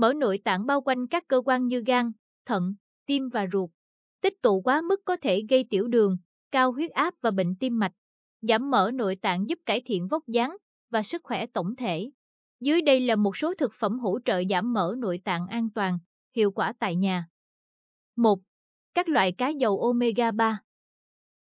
mở nội tạng bao quanh các cơ quan như gan, thận, tim và ruột. Tích tụ quá mức có thể gây tiểu đường, cao huyết áp và bệnh tim mạch. Giảm mỡ nội tạng giúp cải thiện vóc dáng và sức khỏe tổng thể. Dưới đây là một số thực phẩm hỗ trợ giảm mỡ nội tạng an toàn, hiệu quả tại nhà. 1. Các loại cá dầu omega 3.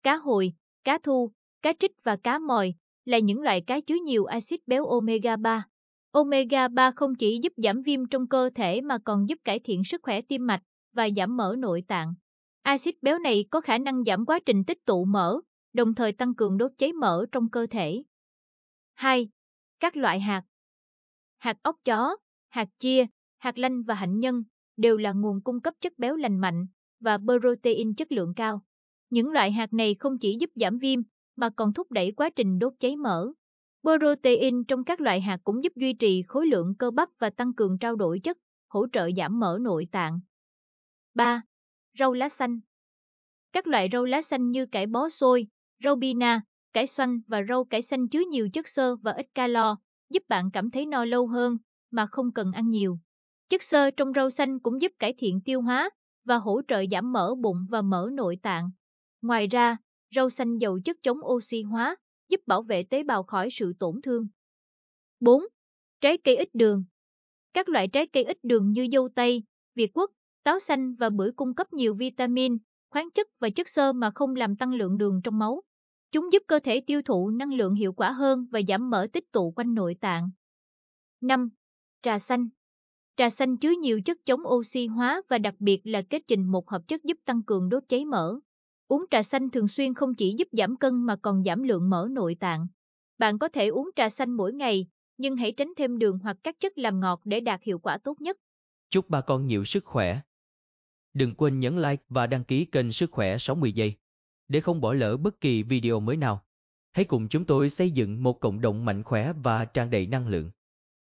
Cá hồi, cá thu, cá trích và cá mòi là những loại cá chứa nhiều axit béo omega 3, Omega 3 không chỉ giúp giảm viêm trong cơ thể mà còn giúp cải thiện sức khỏe tim mạch và giảm mỡ nội tạng. Axit béo này có khả năng giảm quá trình tích tụ mỡ, đồng thời tăng cường đốt cháy mỡ trong cơ thể. 2. Các loại hạt Hạt ốc chó, hạt chia, hạt lanh và hạnh nhân đều là nguồn cung cấp chất béo lành mạnh và protein chất lượng cao. Những loại hạt này không chỉ giúp giảm viêm mà còn thúc đẩy quá trình đốt cháy mỡ. Protein trong các loại hạt cũng giúp duy trì khối lượng cơ bắp và tăng cường trao đổi chất, hỗ trợ giảm mỡ nội tạng. 3. Rau lá xanh Các loại rau lá xanh như cải bó xôi, rau bina, cải xoăn và rau cải xanh chứa nhiều chất xơ và ít calo, giúp bạn cảm thấy no lâu hơn mà không cần ăn nhiều. Chất xơ trong rau xanh cũng giúp cải thiện tiêu hóa và hỗ trợ giảm mỡ bụng và mỡ nội tạng. Ngoài ra, rau xanh giàu chất chống oxy hóa, giúp bảo vệ tế bào khỏi sự tổn thương. 4. Trái cây ít đường Các loại trái cây ít đường như dâu tây, việt quất, táo xanh và bưởi cung cấp nhiều vitamin, khoáng chất và chất xơ mà không làm tăng lượng đường trong máu. Chúng giúp cơ thể tiêu thụ năng lượng hiệu quả hơn và giảm mỡ tích tụ quanh nội tạng. 5. Trà xanh Trà xanh chứa nhiều chất chống oxy hóa và đặc biệt là kết trình một hợp chất giúp tăng cường đốt cháy mỡ. Uống trà xanh thường xuyên không chỉ giúp giảm cân mà còn giảm lượng mỡ nội tạng. Bạn có thể uống trà xanh mỗi ngày, nhưng hãy tránh thêm đường hoặc các chất làm ngọt để đạt hiệu quả tốt nhất. Chúc bà con nhiều sức khỏe. Đừng quên nhấn like và đăng ký kênh Sức khỏe 60 giây để không bỏ lỡ bất kỳ video mới nào. Hãy cùng chúng tôi xây dựng một cộng đồng mạnh khỏe và tràn đầy năng lượng.